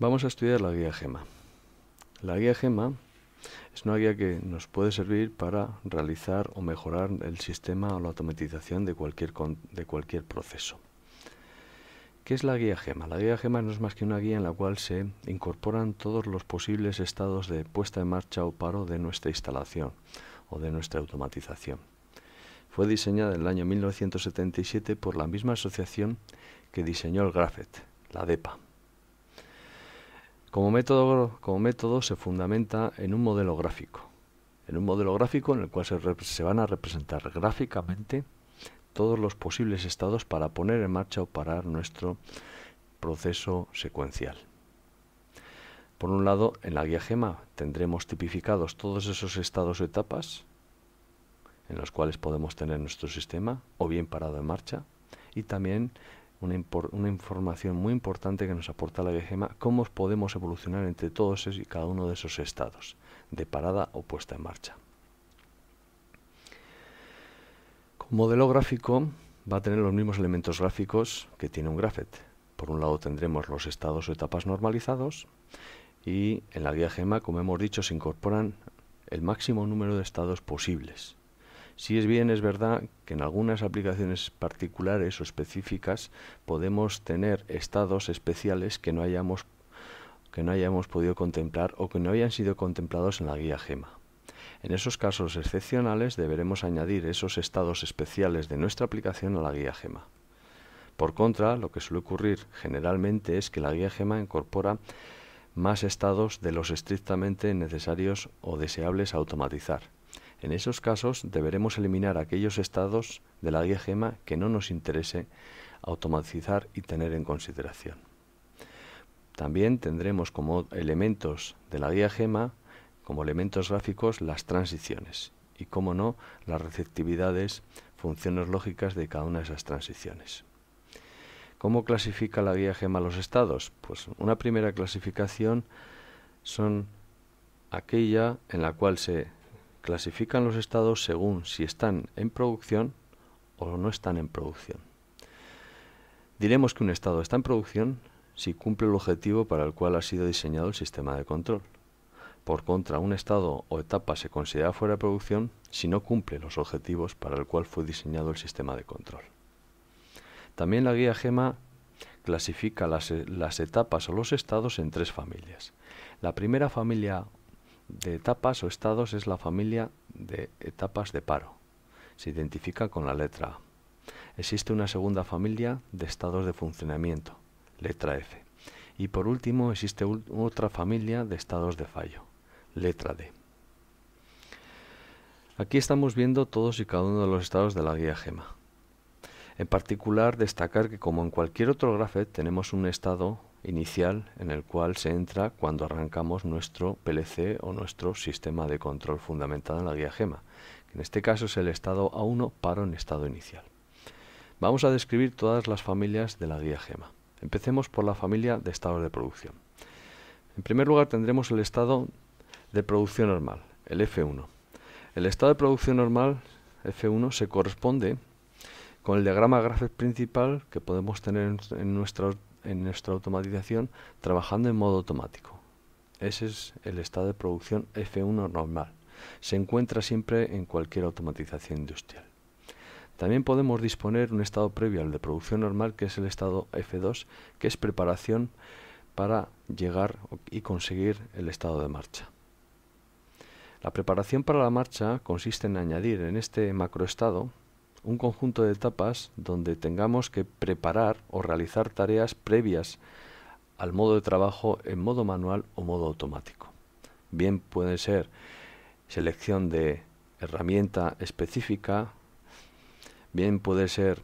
Vamos a estudiar la guía GEMA. La guía GEMA es una guía que nos puede servir para realizar o mejorar el sistema o la automatización de cualquier, de cualquier proceso. ¿Qué es la guía GEMA? La guía GEMA no es más que una guía en la cual se incorporan todos los posibles estados de puesta en marcha o paro de nuestra instalación o de nuestra automatización. Fue diseñada en el año 1977 por la misma asociación que diseñó el GRAFET, la DEPA. Como método, como método se fundamenta en un modelo gráfico, en un modelo gráfico en el cual se, se van a representar gráficamente todos los posibles estados para poner en marcha o parar nuestro proceso secuencial. Por un lado, en la guía GEMA tendremos tipificados todos esos estados o etapas en los cuales podemos tener nuestro sistema o bien parado en marcha y también una, información muy importante que nos aporta la GEMA, cómo podemos evolucionar entre todos y cada uno de esos estados, de parada o puesta en marcha. Como modelo gráfico va a tener los mismos elementos gráficos que tiene un GRAPHET. Por un lado tendremos los estados o etapas normalizados y en la guía GEMA, como hemos dicho, se incorporan el máximo número de estados posibles si es bien, es verdad que en algunas aplicaciones particulares o específicas podemos tener estados especiales que no hayamos, que no hayamos podido contemplar o que no hayan sido contemplados en la guía GEMA. En esos casos excepcionales deberemos añadir esos estados especiales de nuestra aplicación a la guía GEMA. Por contra, lo que suele ocurrir generalmente es que la guía GEMA incorpora más estados de los estrictamente necesarios o deseables automatizar, en esos casos deberemos eliminar aquellos estados de la guía gema que no nos interese automatizar y tener en consideración. También tendremos como elementos de la guía gema, como elementos gráficos, las transiciones y, como no, las receptividades, funciones lógicas de cada una de esas transiciones. ¿Cómo clasifica la guía gema los estados? Pues una primera clasificación son aquella en la cual se clasifican los estados según si están en producción o no están en producción. Diremos que un estado está en producción si cumple el objetivo para el cual ha sido diseñado el sistema de control. Por contra, un estado o etapa se considera fuera de producción si no cumple los objetivos para el cual fue diseñado el sistema de control. También la guía GEMA clasifica las, las etapas o los estados en tres familias. La primera familia de etapas o estados es la familia de etapas de paro. Se identifica con la letra A. Existe una segunda familia de estados de funcionamiento, letra F. Y por último existe otra familia de estados de fallo, letra D. Aquí estamos viendo todos y cada uno de los estados de la guía GEMA. En particular, destacar que como en cualquier otro Graphet tenemos un estado inicial en el cual se entra cuando arrancamos nuestro PLC o nuestro sistema de control fundamentado en la guía GEMA, que en este caso es el estado A1 paro en estado inicial. Vamos a describir todas las familias de la guía GEMA. Empecemos por la familia de estados de producción. En primer lugar tendremos el estado de producción normal, el F1. El estado de producción normal F1 se corresponde con el diagrama gráfico principal que podemos tener en nuestra, en nuestra automatización trabajando en modo automático. Ese es el estado de producción F1 normal. Se encuentra siempre en cualquier automatización industrial. También podemos disponer un estado previo al de producción normal, que es el estado F2, que es preparación para llegar y conseguir el estado de marcha. La preparación para la marcha consiste en añadir en este macroestado un conjunto de etapas donde tengamos que preparar o realizar tareas previas al modo de trabajo en modo manual o modo automático. Bien puede ser selección de herramienta específica, bien puede ser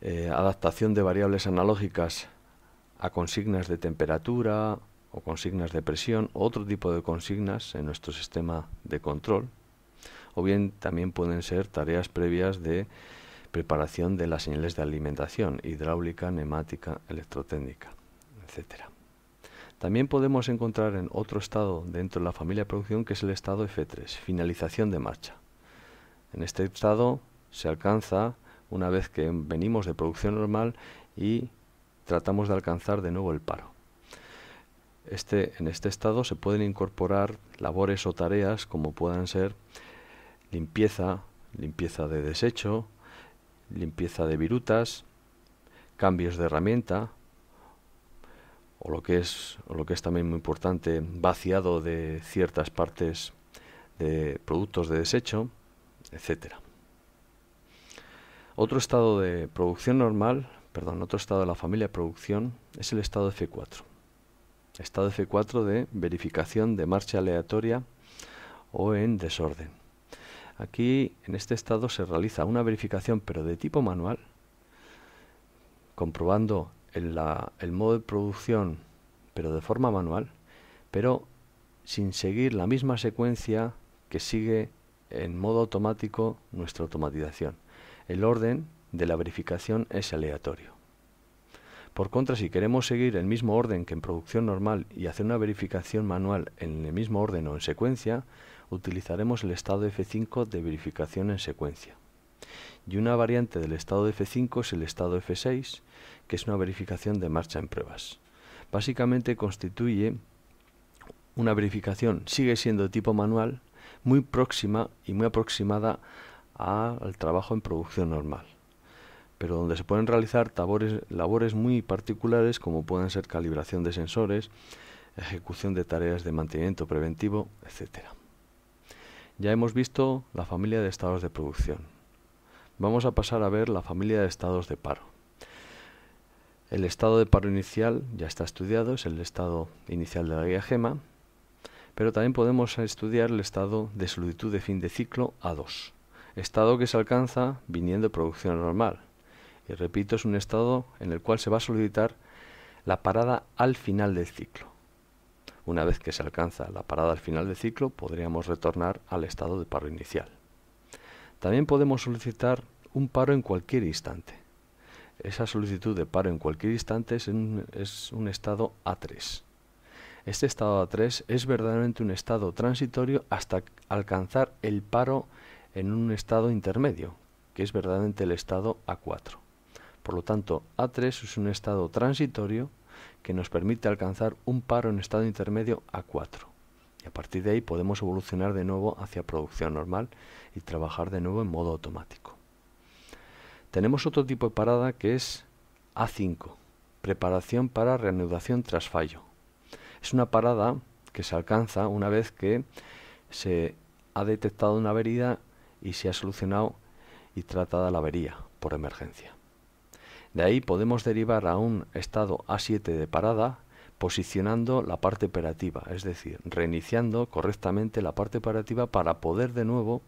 eh, adaptación de variables analógicas a consignas de temperatura o consignas de presión, otro tipo de consignas en nuestro sistema de control, o bien también pueden ser tareas previas de preparación de las señales de alimentación, hidráulica, neumática, electrotécnica, etc. También podemos encontrar en otro estado dentro de la familia de producción que es el estado F3, finalización de marcha. En este estado se alcanza una vez que venimos de producción normal y tratamos de alcanzar de nuevo el paro. Este, en este estado se pueden incorporar labores o tareas como puedan ser limpieza, limpieza de desecho, limpieza de virutas, cambios de herramienta, o lo que es, lo que es también muy importante, vaciado de ciertas partes de productos de desecho, etc. Otro estado de producción normal, perdón, otro estado de la familia de producción es el estado F4. Estado F4 de verificación de marcha aleatoria o en desorden. Aquí, en este estado, se realiza una verificación, pero de tipo manual, comprobando el, el modo de producción, pero de forma manual, pero sin seguir la misma secuencia que sigue en modo automático nuestra automatización. El orden de la verificación es aleatorio. Por contra, si queremos seguir el mismo orden que en producción normal y hacer una verificación manual en el mismo orden o en secuencia, utilizaremos el estado F5 de verificación en secuencia. Y una variante del estado F5 es el estado F6, que es una verificación de marcha en pruebas. Básicamente constituye una verificación, sigue siendo de tipo manual, muy próxima y muy aproximada al trabajo en producción normal pero donde se pueden realizar labores muy particulares como pueden ser calibración de sensores, ejecución de tareas de mantenimiento preventivo, etc. Ya hemos visto la familia de estados de producción. Vamos a pasar a ver la familia de estados de paro. El estado de paro inicial ya está estudiado, es el estado inicial de la guía GEMA, pero también podemos estudiar el estado de solitud de fin de ciclo A2, estado que se alcanza viniendo de producción normal, y repito, es un estado en el cual se va a solicitar la parada al final del ciclo. Una vez que se alcanza la parada al final del ciclo, podríamos retornar al estado de paro inicial. También podemos solicitar un paro en cualquier instante. Esa solicitud de paro en cualquier instante es un, estado A3. Este estado A3 es verdaderamente un estado transitorio hasta alcanzar el paro en un estado intermedio, que es verdaderamente el estado A4. Por lo tanto, A3 es un estado transitorio que nos permite alcanzar un paro en estado intermedio A4. Y a partir de ahí podemos evolucionar de nuevo hacia producción normal y trabajar de nuevo en modo automático. Tenemos otro tipo de parada que es A5, preparación para reanudación tras fallo. Es una parada que se alcanza una vez que se ha detectado una avería y se ha solucionado y tratada la avería por emergencia. De ahí podemos derivar a un estado A7 de parada posicionando la parte operativa, es decir, reiniciando correctamente la parte operativa para poder de nuevo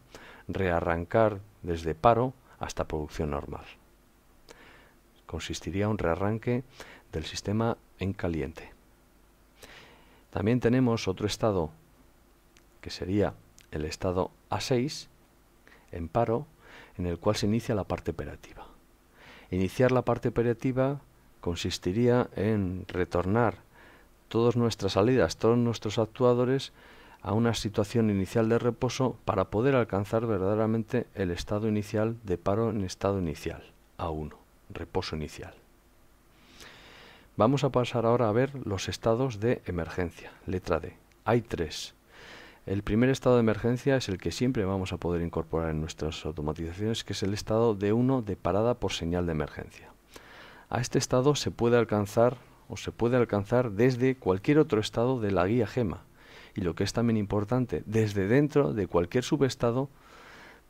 rearrancar desde paro hasta producción normal. Consistiría un rearranque del sistema en caliente. También tenemos otro estado que sería el estado A6 en paro en el cual se inicia la parte operativa. Iniciar la parte operativa consistiría en retornar todas nuestras salidas, todos nuestros actuadores a una situación inicial de reposo para poder alcanzar verdaderamente el estado inicial de paro en estado inicial, A1, reposo inicial. Vamos a pasar ahora a ver los estados de emergencia, letra D. Hay tres. El primer estado de emergencia es el que siempre vamos a poder incorporar en nuestras automatizaciones, que es el estado de 1 de parada por señal de emergencia. A este estado se puede alcanzar o se puede alcanzar desde cualquier otro estado de la guía GEMA y lo que es también importante, desde dentro de cualquier subestado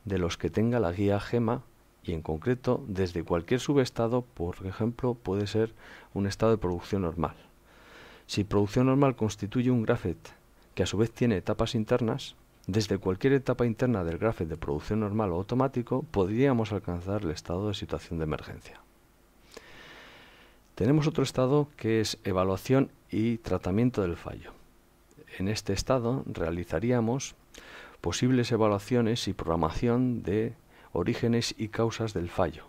de los que tenga la guía GEMA y en concreto desde cualquier subestado, por ejemplo, puede ser un estado de producción normal. Si producción normal constituye un grafite, que a su vez tiene etapas internas, desde cualquier etapa interna del gráfico de producción normal o automático podríamos alcanzar el estado de situación de emergencia. Tenemos otro estado que es evaluación y tratamiento del fallo. En este estado realizaríamos posibles evaluaciones y programación de orígenes y causas del fallo.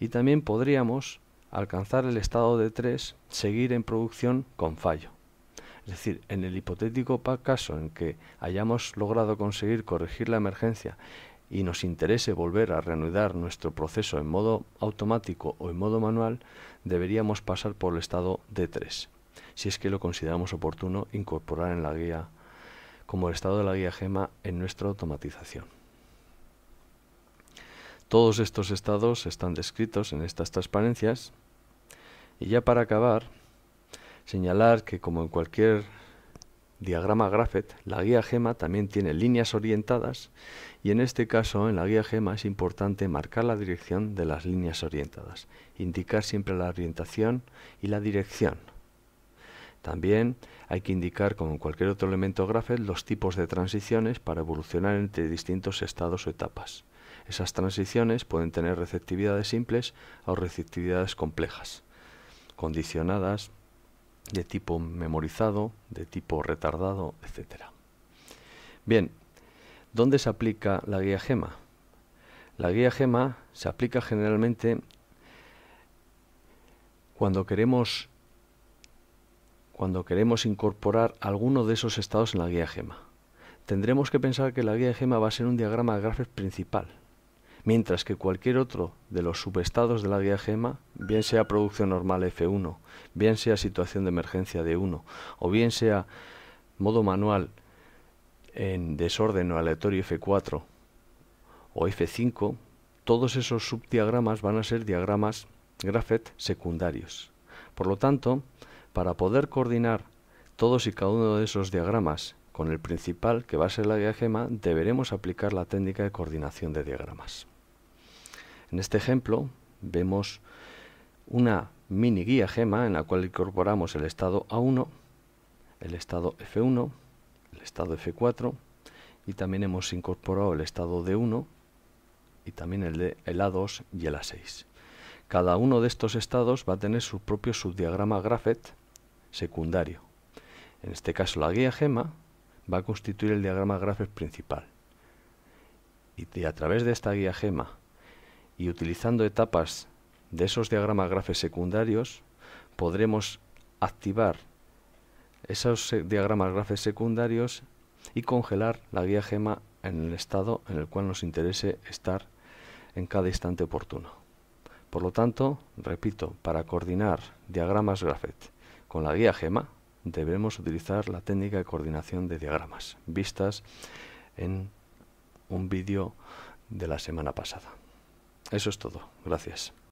Y también podríamos alcanzar el estado de 3, seguir en producción con fallo. Es decir, en el hipotético caso en que hayamos logrado conseguir corregir la emergencia y nos interese volver a reanudar nuestro proceso en modo automático o en modo manual, deberíamos pasar por el estado D3, si es que lo consideramos oportuno incorporar en la guía como el estado de la guía GEMA en nuestra automatización. Todos estos estados están descritos en estas transparencias y ya para acabar Señalar que como en cualquier diagrama Graphet, la guía GEMA también tiene líneas orientadas y en este caso en la guía GEMA es importante marcar la dirección de las líneas orientadas, indicar siempre la orientación y la dirección. También hay que indicar, como en cualquier otro elemento Graphet, los tipos de transiciones para evolucionar entre distintos estados o etapas. Esas transiciones pueden tener receptividades simples o receptividades complejas, condicionadas de tipo memorizado, de tipo retardado, etc. Bien, ¿dónde se aplica la guía GEMA? La guía GEMA se aplica generalmente cuando queremos cuando queremos incorporar alguno de esos estados en la guía GEMA. Tendremos que pensar que la guía GEMA va a ser un diagrama de grafes principal, mientras que cualquier otro de los subestados de la GEMA, bien sea producción normal F1, bien sea situación de emergencia D1, o bien sea modo manual en desorden o aleatorio F4 o F5, todos esos subdiagramas van a ser diagramas GRAFET secundarios. Por lo tanto, para poder coordinar todos y cada uno de esos diagramas con el principal, que va a ser la GEMA, deberemos aplicar la técnica de coordinación de diagramas. En este ejemplo vemos una mini guía gema en la cual incorporamos el estado A1, el estado F1, el estado F4 y también hemos incorporado el estado D1 y también el de A2 y el A6. Cada uno de estos estados va a tener su propio subdiagrama Graphet secundario. En este caso la guía gema va a constituir el diagrama Graphet principal. Y a través de esta guía gema y utilizando etapas de esos diagramas grafes secundarios podremos activar esos eh, diagramas grafes secundarios y congelar la guía gema en el estado en el cual nos interese estar en cada instante oportuno. Por lo tanto, repito, para coordinar diagramas grafet con la guía gema debemos utilizar la técnica de coordinación de diagramas vistas en un vídeo de la semana pasada. Eso es todo. Gracias.